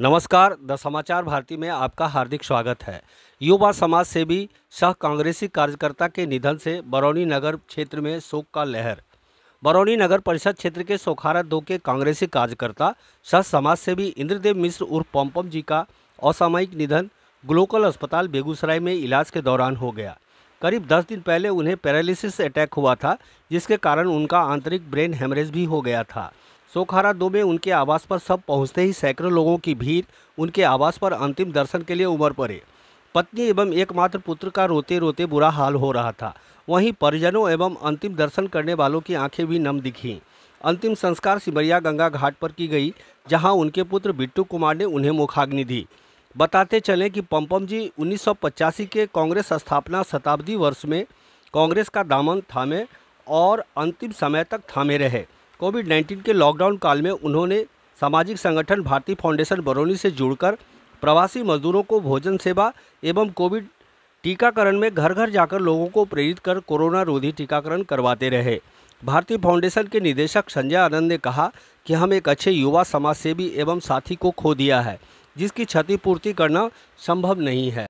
नमस्कार द समाचार भारती में आपका हार्दिक स्वागत है युवा समाज से भी सह कांग्रेसी कार्यकर्ता के निधन से बरौनी नगर क्षेत्र में शोक का लहर बरौनी नगर परिषद क्षेत्र के सोखारा दो के कांग्रेसी कार्यकर्ता सह समाज से भी इंद्रदेव मिश्र उर्फ पम्पम जी का असामयिक निधन ग्लोकल अस्पताल बेगूसराय में इलाज के दौरान हो गया करीब दस दिन पहले उन्हें पैरालिसिस अटैक हुआ था जिसके कारण उनका आंतरिक ब्रेन हेमरेज भी हो गया था सोखारा दो में उनके आवास पर सब पहुंचते ही सैकड़ों लोगों की भीड़ उनके आवास पर अंतिम दर्शन के लिए उमड़ पड़े पत्नी एवं एकमात्र पुत्र का रोते रोते बुरा हाल हो रहा था वहीं परिजनों एवं अंतिम दर्शन करने वालों की आंखें भी नम दिखीं अंतिम संस्कार सिमरिया गंगा घाट पर की गई जहां उनके पुत्र बिट्टू कुमार ने उन्हें मुखाग्नि दी बताते चलें कि पम्पम जी उन्नीस के कांग्रेस स्थापना शताब्दी वर्ष में कांग्रेस का दामन थामे और अंतिम समय तक थामे रहे कोविड 19 के लॉकडाउन काल में उन्होंने सामाजिक संगठन भारती फाउंडेशन बरौनी से जुड़कर प्रवासी मजदूरों को भोजन सेवा एवं कोविड टीकाकरण में घर घर जाकर लोगों को प्रेरित कर कोरोना रोधी टीकाकरण करवाते रहे भारतीय फाउंडेशन के निदेशक संजय आनंद ने कहा कि हम एक अच्छे युवा समाजसेवी एवं साथी को खो दिया है जिसकी क्षतिपूर्ति करना संभव नहीं है